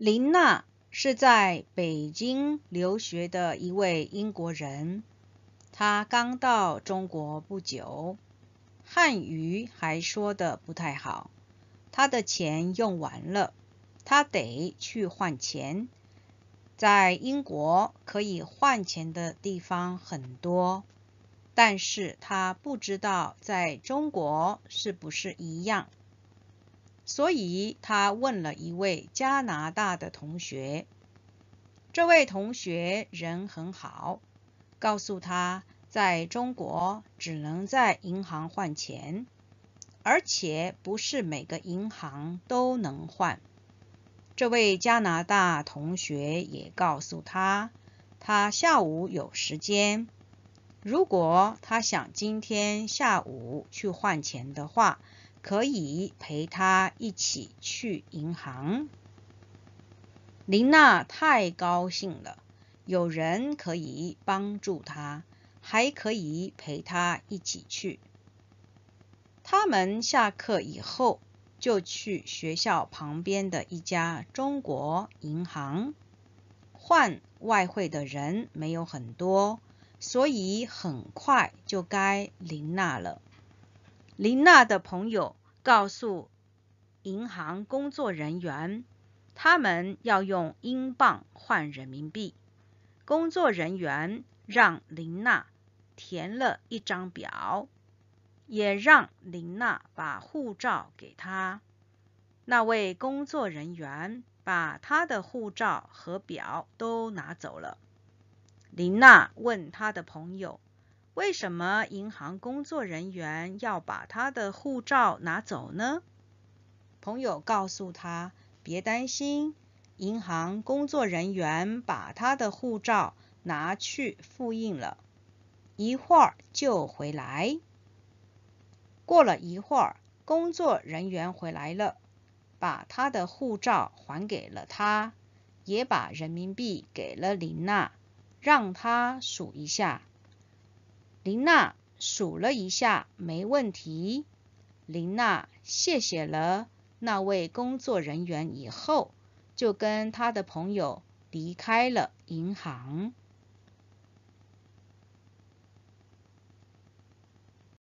林娜是在北京留学的一位英国人，她刚到中国不久，汉语还说的不太好。她的钱用完了，她得去换钱。在英国可以换钱的地方很多，但是她不知道在中国是不是一样。所以他问了一位加拿大的同学，这位同学人很好，告诉他在中国只能在银行换钱，而且不是每个银行都能换。这位加拿大同学也告诉他，他下午有时间，如果他想今天下午去换钱的话。可以陪他一起去银行。林娜太高兴了，有人可以帮助她，还可以陪她一起去。他们下课以后就去学校旁边的一家中国银行换外汇的人没有很多，所以很快就该林娜了。林娜的朋友。告诉银行工作人员，他们要用英镑换人民币。工作人员让林娜填了一张表，也让林娜把护照给他。那位工作人员把他的护照和表都拿走了。林娜问他的朋友。为什么银行工作人员要把他的护照拿走呢？朋友告诉他别担心，银行工作人员把他的护照拿去复印了，一会儿就回来。过了一会儿，工作人员回来了，把他的护照还给了他，也把人民币给了林娜，让他数一下。林娜数了一下，没问题。林娜谢谢了那位工作人员，以后就跟他的朋友离开了银行。